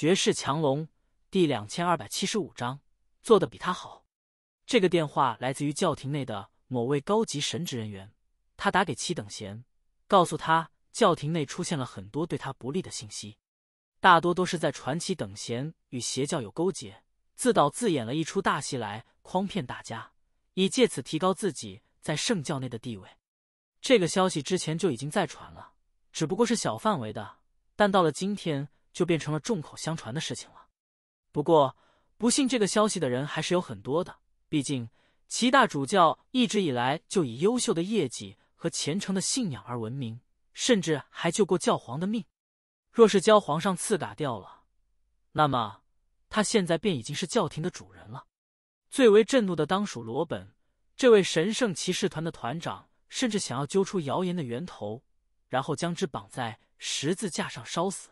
绝世强龙第两千二百七十五章，做的比他好。这个电话来自于教廷内的某位高级神职人员，他打给七等闲，告诉他教廷内出现了很多对他不利的信息，大多都是在传奇等闲与邪教有勾结，自导自演了一出大戏来诓骗大家，以借此提高自己在圣教内的地位。这个消息之前就已经在传了，只不过是小范围的，但到了今天。就变成了众口相传的事情了。不过，不信这个消息的人还是有很多的。毕竟，齐大主教一直以来就以优秀的业绩和虔诚的信仰而闻名，甚至还救过教皇的命。若是教皇上刺打掉了，那么他现在便已经是教廷的主人了。最为震怒的当属罗本，这位神圣骑士团的团长，甚至想要揪出谣言的源头，然后将之绑在十字架上烧死。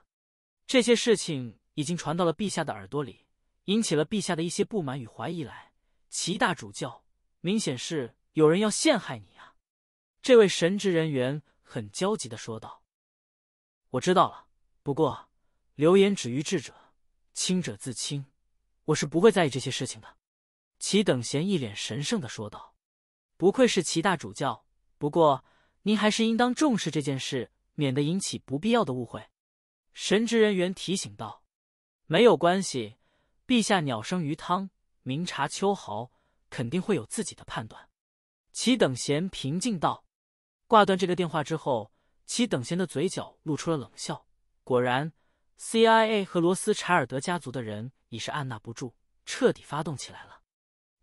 这些事情已经传到了陛下的耳朵里，引起了陛下的一些不满与怀疑来。齐大主教，明显是有人要陷害你啊！”这位神职人员很焦急的说道。“我知道了，不过流言止于智者，清者自清，我是不会在意这些事情的。”齐等闲一脸神圣的说道。“不愧是齐大主教，不过您还是应当重视这件事，免得引起不必要的误会。”神职人员提醒道：“没有关系，陛下，鸟生鱼汤，明察秋毫，肯定会有自己的判断。”齐等闲平静道：“挂断这个电话之后，齐等闲的嘴角露出了冷笑。果然，CIA 和罗斯柴尔德家族的人已是按捺不住，彻底发动起来了。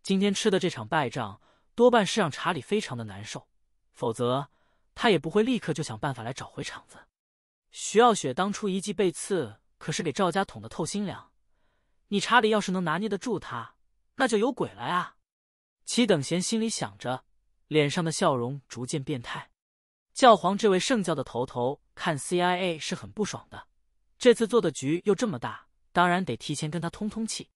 今天吃的这场败仗，多半是让查理非常的难受，否则他也不会立刻就想办法来找回场子。”徐傲雪当初一记背刺，可是给赵家捅的透心凉。你查理要是能拿捏得住他，那就有鬼了呀！齐等闲心里想着，脸上的笑容逐渐变态。教皇这位圣教的头头，看 CIA 是很不爽的。这次做的局又这么大，当然得提前跟他通通气。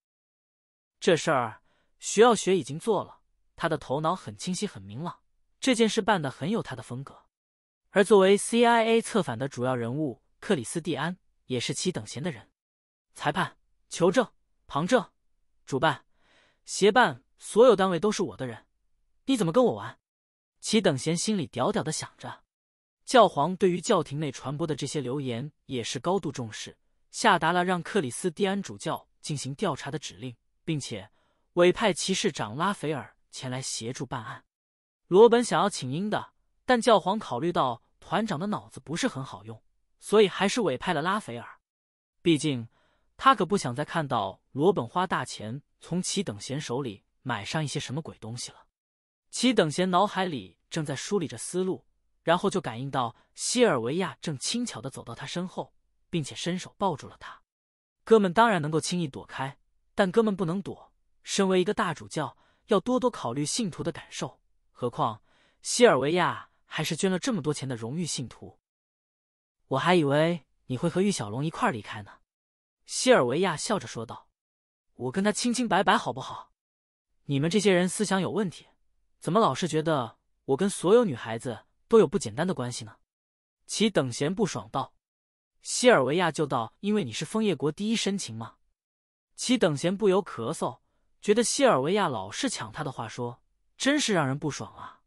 这事儿徐傲雪已经做了，他的头脑很清晰很明朗，这件事办的很有他的风格。而作为 CIA 策反的主要人物，克里斯蒂安也是其等闲的人。裁判、求证、旁证、主办、协办，所有单位都是我的人。你怎么跟我玩？其等闲心里屌屌的想着。教皇对于教廷内传播的这些流言也是高度重视，下达了让克里斯蒂安主教进行调查的指令，并且委派骑士长拉斐尔前来协助办案。罗本想要请缨的，但教皇考虑到。团长的脑子不是很好用，所以还是委派了拉斐尔。毕竟他可不想再看到罗本花大钱从齐等闲手里买上一些什么鬼东西了。齐等闲脑海里正在梳理着思路，然后就感应到西尔维亚正轻巧的走到他身后，并且伸手抱住了他。哥们当然能够轻易躲开，但哥们不能躲。身为一个大主教，要多多考虑信徒的感受。何况西尔维亚。还是捐了这么多钱的荣誉信徒，我还以为你会和玉小龙一块儿离开呢。”西尔维亚笑着说道，“我跟他清清白白，好不好？你们这些人思想有问题，怎么老是觉得我跟所有女孩子都有不简单的关系呢？”其等闲不爽道。西尔维亚就道：“因为你是枫叶国第一深情嘛。”其等闲不由咳嗽，觉得西尔维亚老是抢他的话说，真是让人不爽啊。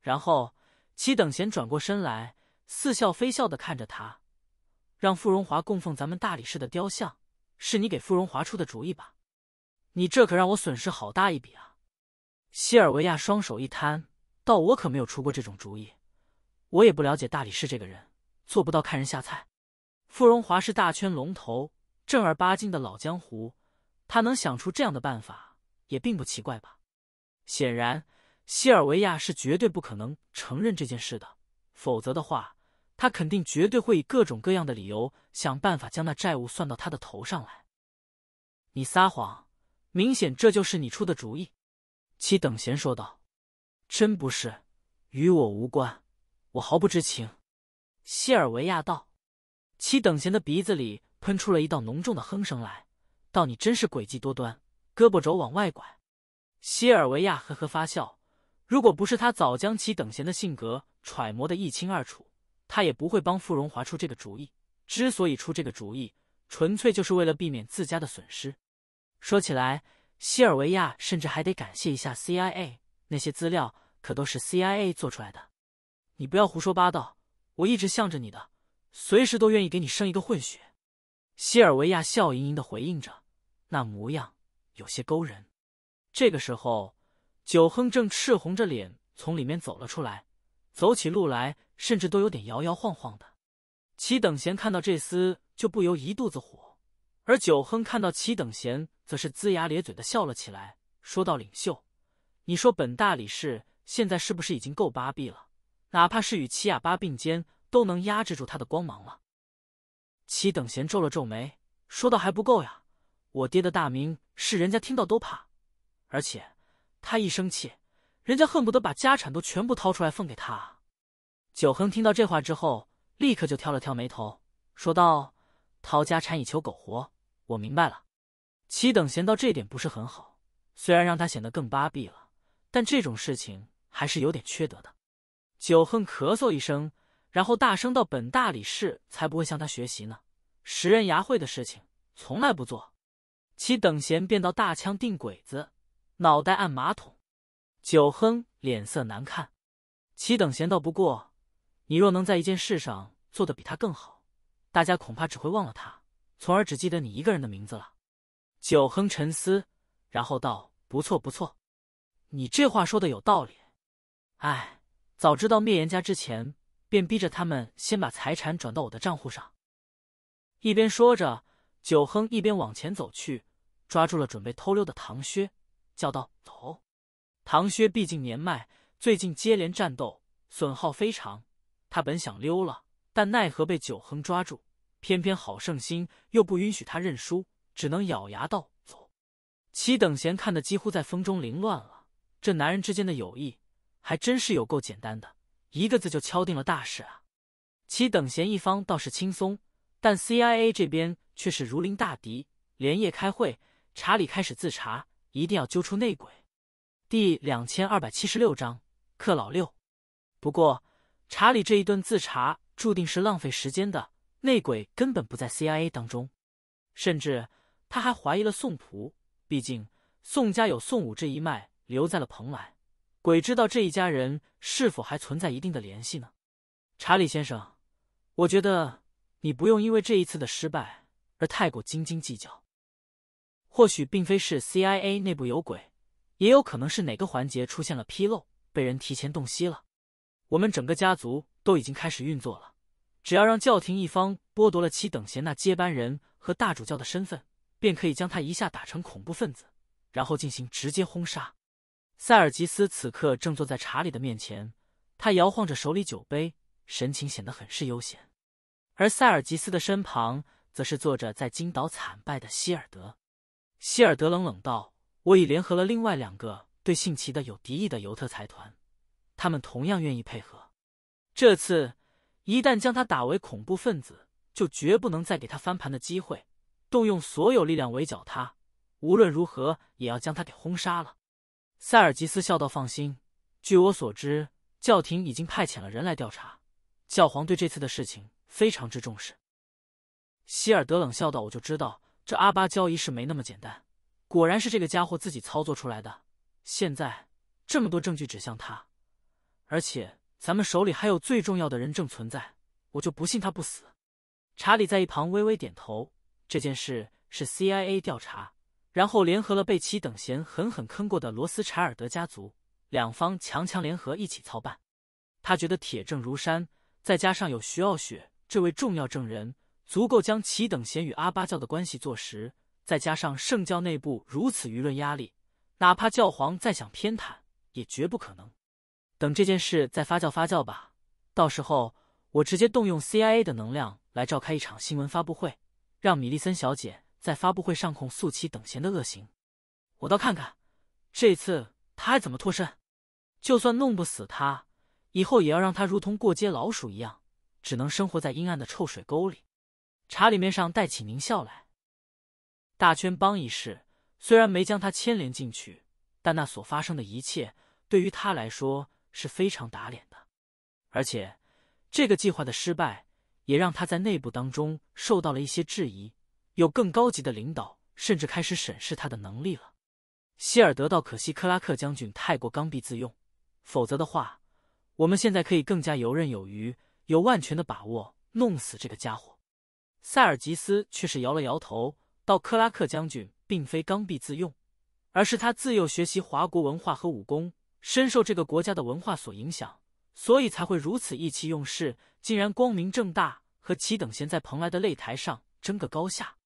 然后。齐等闲转过身来，似笑非笑的看着他，让傅荣华供奉咱们大理寺的雕像，是你给傅荣华出的主意吧？你这可让我损失好大一笔啊！希尔维亚双手一摊，道：“我可没有出过这种主意，我也不了解大理寺这个人，做不到看人下菜。傅荣华是大圈龙头，正儿八经的老江湖，他能想出这样的办法，也并不奇怪吧？显然。”希尔维亚是绝对不可能承认这件事的，否则的话，他肯定绝对会以各种各样的理由想办法将那债务算到他的头上来。你撒谎，明显这就是你出的主意。”齐等闲说道。“真不是，与我无关，我毫不知情。”希尔维亚道。齐等闲的鼻子里喷出了一道浓重的哼声来，道：“你真是诡计多端，胳膊肘往外拐。”希尔维亚呵呵发笑。如果不是他早将其等闲的性格揣摩的一清二楚，他也不会帮傅荣华出这个主意。之所以出这个主意，纯粹就是为了避免自家的损失。说起来，西尔维亚甚至还得感谢一下 CIA，那些资料可都是 CIA 做出来的。你不要胡说八道，我一直向着你的，随时都愿意给你生一个混血。西尔维亚笑盈盈的回应着，那模样有些勾人。这个时候。九亨正赤红着脸从里面走了出来，走起路来甚至都有点摇摇晃晃的。齐等贤看到这厮就不由一肚子火，而九亨看到齐等贤，则是龇牙咧嘴的笑了起来，说道：“领袖，你说本大理事现在是不是已经够巴闭了？哪怕是与齐亚巴并肩，都能压制住他的光芒了？”齐等贤皱了皱眉，说道：“还不够呀，我爹的大名是人家听到都怕，而且……”他一生气，人家恨不得把家产都全部掏出来奉给他。九恒听到这话之后，立刻就挑了挑眉头，说道：“掏家产以求苟活，我明白了。齐等闲到这点不是很好，虽然让他显得更巴闭了，但这种事情还是有点缺德的。”九恒咳嗽一声，然后大声道：“本大理事才不会向他学习呢！拾人牙慧的事情从来不做。齐等闲便到大枪定鬼子。”脑袋按马桶，九亨脸色难看。岂等闲道不过，你若能在一件事上做得比他更好，大家恐怕只会忘了他，从而只记得你一个人的名字了。九亨沉思，然后道：“不错，不错，你这话说的有道理。”哎，早知道灭严家之前，便逼着他们先把财产转到我的账户上。一边说着，九亨一边往前走去，抓住了准备偷溜的唐靴。叫道：“走！”唐薛毕竟年迈，最近接连战斗，损耗非常。他本想溜了，但奈何被九恒抓住。偏偏好胜心又不允许他认输，只能咬牙道：“走！”齐等闲看得几乎在风中凌乱了。这男人之间的友谊还真是有够简单的，一个字就敲定了大事啊！齐等闲一方倒是轻松，但 CIA 这边却是如临大敌，连夜开会。查理开始自查。一定要揪出内鬼。第两千二百七十六章，克老六。不过，查理这一顿自查注定是浪费时间的。内鬼根本不在 CIA 当中，甚至他还怀疑了宋璞。毕竟，宋家有宋武这一脉留在了蓬莱，鬼知道这一家人是否还存在一定的联系呢？查理先生，我觉得你不用因为这一次的失败而太过斤斤计较。或许并非是 CIA 内部有鬼，也有可能是哪个环节出现了纰漏，被人提前洞悉了。我们整个家族都已经开始运作了，只要让教廷一方剥夺了其等闲那接班人和大主教的身份，便可以将他一下打成恐怖分子，然后进行直接轰杀。塞尔吉斯此刻正坐在查理的面前，他摇晃着手里酒杯，神情显得很是悠闲。而塞尔吉斯的身旁，则是坐着在金岛惨败的希尔德。希尔德冷冷道：“我已联合了另外两个对姓齐的有敌意的尤特财团，他们同样愿意配合。这次一旦将他打为恐怖分子，就绝不能再给他翻盘的机会，动用所有力量围剿他，无论如何也要将他给轰杀了。”塞尔吉斯笑道：“放心，据我所知，教廷已经派遣了人来调查，教皇对这次的事情非常之重视。”希尔德冷笑道：“我就知道。”这阿巴交易是没那么简单，果然是这个家伙自己操作出来的。现在这么多证据指向他，而且咱们手里还有最重要的人证存在，我就不信他不死。查理在一旁微微点头。这件事是 CIA 调查，然后联合了被奇等闲狠狠坑过的罗斯柴尔德家族，两方强强联合一起操办。他觉得铁证如山，再加上有徐傲雪这位重要证人。足够将齐等贤与阿巴教的关系坐实，再加上圣教内部如此舆论压力，哪怕教皇再想偏袒，也绝不可能。等这件事再发酵发酵吧，到时候我直接动用 CIA 的能量来召开一场新闻发布会，让米利森小姐在发布会上控诉齐等闲的恶行。我倒看看，这次他还怎么脱身？就算弄不死他，以后也要让他如同过街老鼠一样，只能生活在阴暗的臭水沟里。查理面上带起狞笑来。大圈帮一事虽然没将他牵连进去，但那所发生的一切对于他来说是非常打脸的。而且这个计划的失败也让他在内部当中受到了一些质疑，有更高级的领导甚至开始审视他的能力了。希尔德道：“可惜克拉克将军太过刚愎自用，否则的话，我们现在可以更加游刃有余，有万全的把握弄死这个家伙。”塞尔吉斯却是摇了摇头，道：“克拉克将军并非刚愎自用，而是他自幼学习华国文化和武功，深受这个国家的文化所影响，所以才会如此意气用事，竟然光明正大和齐等闲在蓬莱的擂台上争个高下。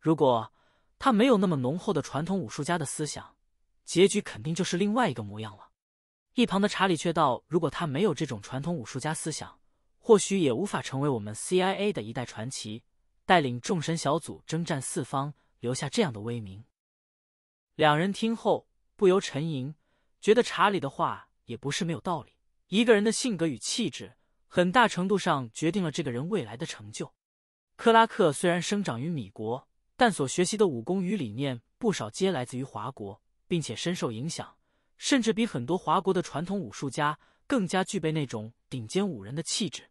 如果他没有那么浓厚的传统武术家的思想，结局肯定就是另外一个模样了。一旁的查理却道：“如果他没有这种传统武术家思想。”或许也无法成为我们 CIA 的一代传奇，带领众神小组征战四方，留下这样的威名。两人听后不由沉吟，觉得查理的话也不是没有道理。一个人的性格与气质，很大程度上决定了这个人未来的成就。克拉克虽然生长于米国，但所学习的武功与理念不少皆来自于华国，并且深受影响，甚至比很多华国的传统武术家。更加具备那种顶尖武人的气质。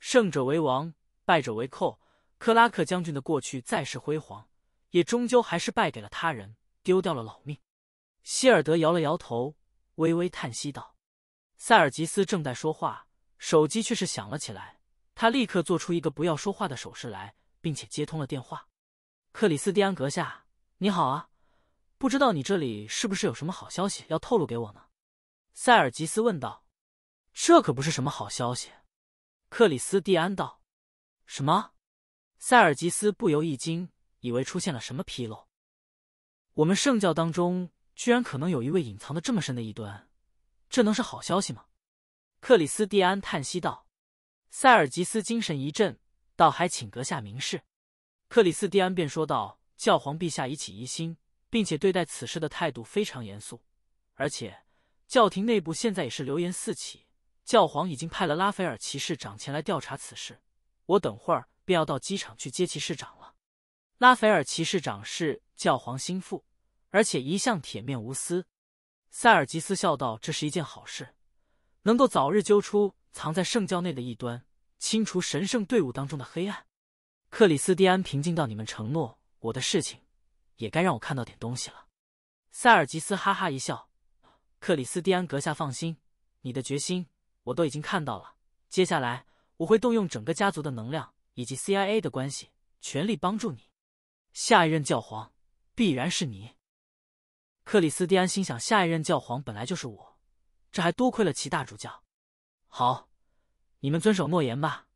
胜者为王，败者为寇。克拉克将军的过去再是辉煌，也终究还是败给了他人，丢掉了老命。希尔德摇了摇头，微微叹息道：“塞尔吉斯正在说话，手机却是响了起来。他立刻做出一个不要说话的手势来，并且接通了电话。克里斯蒂安阁下，你好啊，不知道你这里是不是有什么好消息要透露给我呢？”塞尔吉斯问道。这可不是什么好消息，克里斯蒂安道。什么？塞尔吉斯不由一惊，以为出现了什么纰漏。我们圣教当中居然可能有一位隐藏的这么深的异端，这能是好消息吗？克里斯蒂安叹息道。塞尔吉斯精神一振，倒还请阁下明示。克里斯蒂安便说道：“教皇陛下已起疑心，并且对待此事的态度非常严肃，而且教廷内部现在也是流言四起。”教皇已经派了拉斐尔骑士长前来调查此事，我等会儿便要到机场去接骑士长了。拉斐尔骑士长是教皇心腹，而且一向铁面无私。塞尔吉斯笑道：“这是一件好事，能够早日揪出藏在圣教内的异端，清除神圣队伍当中的黑暗。”克里斯蒂安平静到你们承诺我的事情，也该让我看到点东西了。”塞尔吉斯哈哈一笑：“克里斯蒂安阁下，放心，你的决心。”我都已经看到了，接下来我会动用整个家族的能量以及 CIA 的关系，全力帮助你。下一任教皇必然是你。克里斯蒂安心想：下一任教皇本来就是我，这还多亏了其大主教。好，你们遵守诺言吧，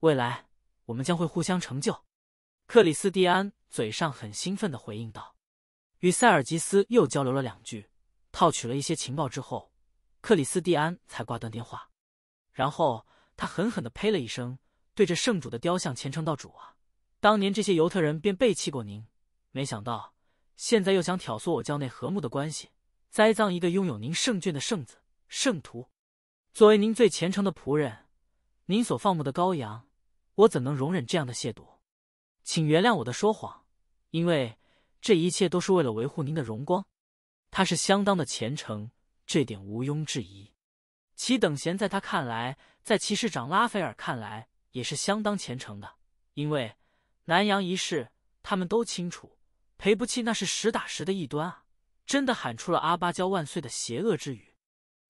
未来我们将会互相成就。克里斯蒂安嘴上很兴奋的回应道，与塞尔吉斯又交流了两句，套取了一些情报之后，克里斯蒂安才挂断电话。然后他狠狠地呸了一声，对着圣主的雕像虔诚道：“主啊，当年这些犹特人便背弃过您，没想到现在又想挑唆我教内和睦的关系，栽赃一个拥有您圣眷的圣子、圣徒。作为您最虔诚的仆人，您所放牧的羔羊，我怎能容忍这样的亵渎？请原谅我的说谎，因为这一切都是为了维护您的荣光。”他是相当的虔诚，这点毋庸置疑。其等闲，在他看来，在骑士长拉斐尔看来，也是相当虔诚的。因为南洋一事，他们都清楚，裴不弃那是实打实的异端啊，真的喊出了“阿巴教万岁”的邪恶之语。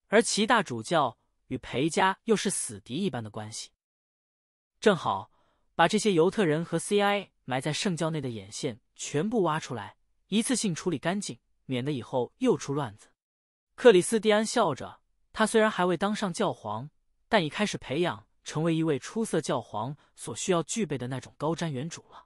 而齐大主教与裴家又是死敌一般的关系，正好把这些犹特人和 CI 埋在圣教内的眼线全部挖出来，一次性处理干净，免得以后又出乱子。克里斯蒂安笑着。他虽然还未当上教皇，但已开始培养成为一位出色教皇所需要具备的那种高瞻远瞩了。